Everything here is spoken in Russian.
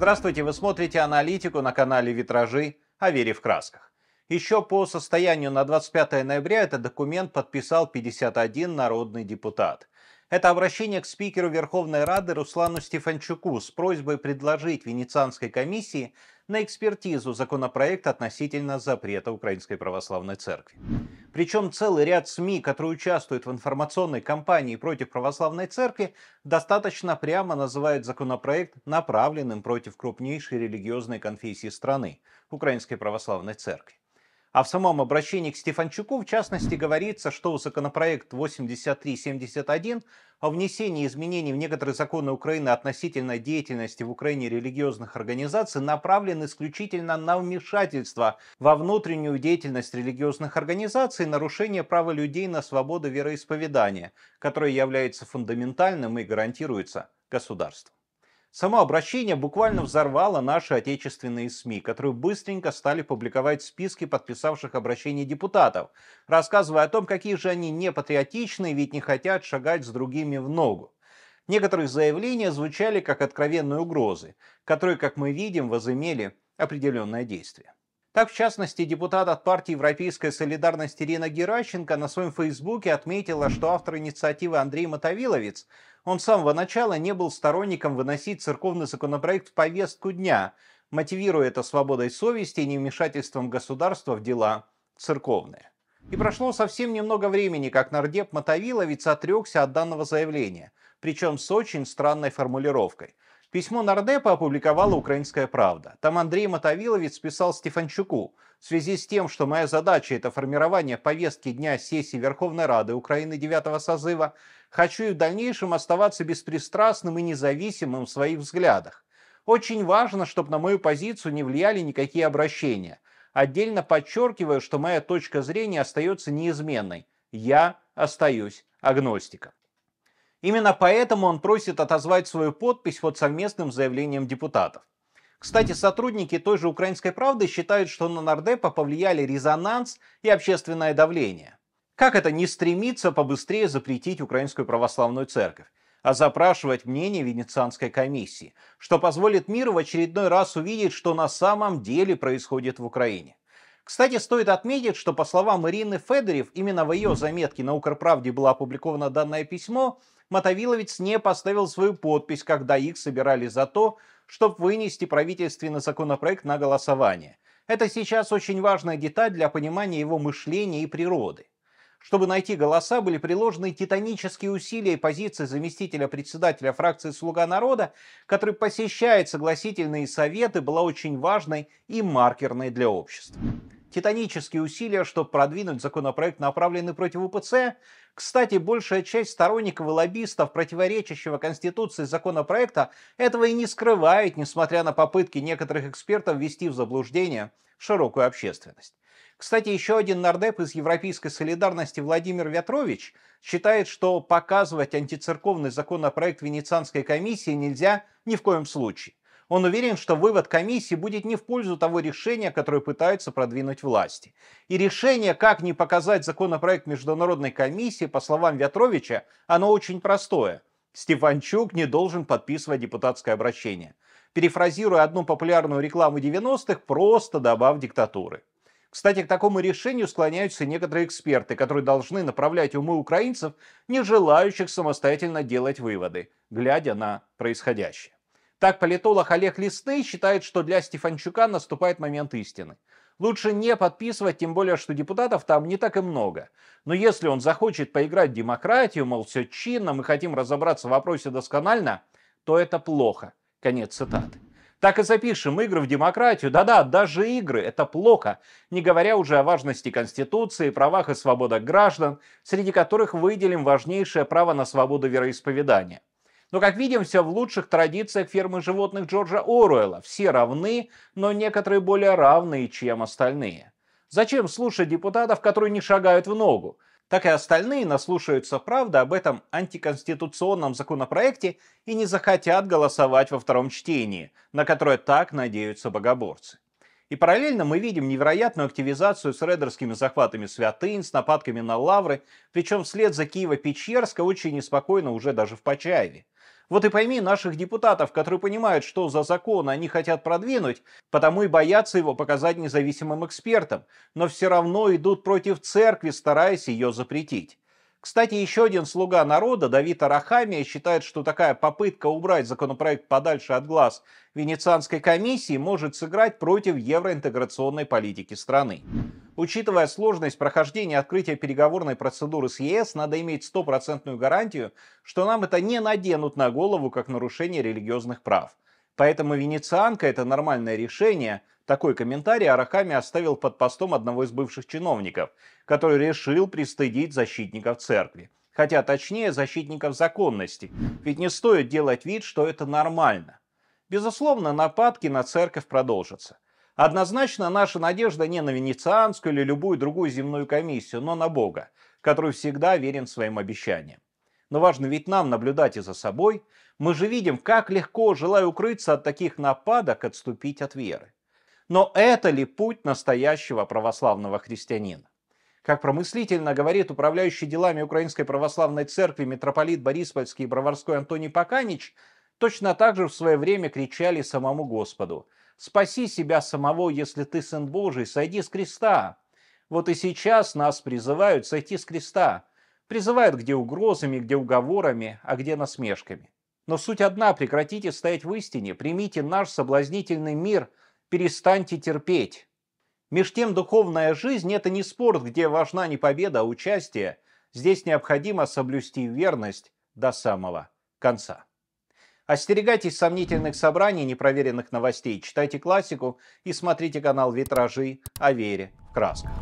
Здравствуйте, вы смотрите аналитику на канале «Витражи» о вере в красках. Еще по состоянию на 25 ноября этот документ подписал 51 народный депутат. Это обращение к спикеру Верховной Рады Руслану Стефанчуку с просьбой предложить Венецианской комиссии на экспертизу законопроект относительно запрета Украинской Православной Церкви. Причем целый ряд СМИ, которые участвуют в информационной кампании против православной церкви, достаточно прямо называют законопроект направленным против крупнейшей религиозной конфессии страны – Украинской православной церкви. А в самом обращении к Стефанчуку, в частности, говорится, что законопроект 8371 о внесении изменений в некоторые законы Украины относительно деятельности в Украине религиозных организаций направлен исключительно на вмешательство во внутреннюю деятельность религиозных организаций и нарушение права людей на свободу вероисповедания, которое является фундаментальным и гарантируется государством. Само обращение буквально взорвало наши отечественные СМИ, которые быстренько стали публиковать списки подписавших обращение депутатов, рассказывая о том, какие же они непатриотичные, ведь не хотят шагать с другими в ногу. Некоторые заявления звучали как откровенные угрозы, которые, как мы видим, возымели определенное действие. Так, в частности, депутат от партии «Европейская солидарность» Ирина Геращенко на своем фейсбуке отметила, что автор инициативы Андрей Мотовиловец, он с самого начала не был сторонником выносить церковный законопроект в повестку дня, мотивируя это свободой совести и невмешательством государства в дела церковные. И прошло совсем немного времени, как нардеп Мотовиловец отрекся от данного заявления, причем с очень странной формулировкой – Письмо Нардепа опубликовала «Украинская правда». Там Андрей Мотовиловец писал Стефанчуку в связи с тем, что моя задача – это формирование повестки дня сессии Верховной Рады Украины 9 созыва, хочу и в дальнейшем оставаться беспристрастным и независимым в своих взглядах. Очень важно, чтобы на мою позицию не влияли никакие обращения. Отдельно подчеркиваю, что моя точка зрения остается неизменной. Я остаюсь агностиком. Именно поэтому он просит отозвать свою подпись под совместным заявлением депутатов. Кстати, сотрудники той же «Украинской правды» считают, что на нардепа повлияли резонанс и общественное давление. Как это не стремиться побыстрее запретить Украинскую православную церковь, а запрашивать мнение Венецианской комиссии, что позволит миру в очередной раз увидеть, что на самом деле происходит в Украине. Кстати, стоит отметить, что по словам Ирины Федорев, именно в ее заметке на Укрправде было опубликовано данное письмо, Мотовиловец не поставил свою подпись, когда их собирали за то, чтобы вынести правительственный законопроект на голосование. Это сейчас очень важная деталь для понимания его мышления и природы. Чтобы найти голоса, были приложены титанические усилия и позиции заместителя председателя фракции «Слуга народа», который посещает согласительные советы, была очень важной и маркерной для общества титанические усилия, чтобы продвинуть законопроект, направленный против УПЦ. Кстати, большая часть сторонников и лоббистов, противоречащего Конституции законопроекта, этого и не скрывает, несмотря на попытки некоторых экспертов ввести в заблуждение широкую общественность. Кстати, еще один нардеп из Европейской солидарности Владимир Вятрович считает, что показывать антицерковный законопроект Венецианской комиссии нельзя ни в коем случае. Он уверен, что вывод комиссии будет не в пользу того решения, которое пытаются продвинуть власти. И решение, как не показать законопроект Международной комиссии, по словам Вятровича, оно очень простое. Стефанчук не должен подписывать депутатское обращение. Перефразируя одну популярную рекламу 90-х, просто добавь диктатуры. Кстати, к такому решению склоняются некоторые эксперты, которые должны направлять умы украинцев, не желающих самостоятельно делать выводы, глядя на происходящее. Так политолог Олег Лесный считает, что для Стефанчука наступает момент истины. Лучше не подписывать, тем более, что депутатов там не так и много. Но если он захочет поиграть в демократию, мол, все чинно, мы хотим разобраться в вопросе досконально, то это плохо. Конец цитаты. Так и запишем игры в демократию. Да-да, даже игры – это плохо, не говоря уже о важности Конституции, правах и свободах граждан, среди которых выделим важнейшее право на свободу вероисповедания. Но, как видим, все в лучших традициях фермы животных Джорджа Оруэлла. Все равны, но некоторые более равные, чем остальные. Зачем слушать депутатов, которые не шагают в ногу? Так и остальные наслушаются правды об этом антиконституционном законопроекте и не захотят голосовать во втором чтении, на которое так надеются богоборцы. И параллельно мы видим невероятную активизацию с рейдерскими захватами святынь, с нападками на лавры, причем вслед за Киево-Печерска очень неспокойно уже даже в Почаеве. Вот и пойми наших депутатов, которые понимают, что за закон они хотят продвинуть, потому и боятся его показать независимым экспертам, но все равно идут против церкви, стараясь ее запретить. Кстати, еще один слуга народа, Давид Арахамия, считает, что такая попытка убрать законопроект подальше от глаз Венецианской комиссии может сыграть против евроинтеграционной политики страны. Учитывая сложность прохождения открытия переговорной процедуры с ЕС, надо иметь стопроцентную гарантию, что нам это не наденут на голову как нарушение религиозных прав. Поэтому венецианка – это нормальное решение. Такой комментарий Араками оставил под постом одного из бывших чиновников, который решил пристыдить защитников церкви. Хотя точнее защитников законности. Ведь не стоит делать вид, что это нормально. Безусловно, нападки на церковь продолжатся. Однозначно наша надежда не на венецианскую или любую другую земную комиссию, но на Бога, который всегда верен своим обещаниям. Но важно ведь нам наблюдать и за собой. Мы же видим, как легко, желая укрыться от таких нападок, отступить от веры. Но это ли путь настоящего православного христианина? Как промыслительно говорит управляющий делами Украинской Православной Церкви митрополит Бориспольский и Броварской Антоний Поканич, точно так же в свое время кричали самому Господу – Спаси себя самого, если ты Сын Божий, сойди с креста. Вот и сейчас нас призывают сойти с креста. Призывают где угрозами, где уговорами, а где насмешками. Но суть одна, прекратите стоять в истине, примите наш соблазнительный мир, перестаньте терпеть. Меж тем духовная жизнь – это не спорт, где важна не победа, а участие. Здесь необходимо соблюсти верность до самого конца. Остерегайтесь сомнительных собраний, непроверенных новостей, читайте классику и смотрите канал «Витражи о вере в красках».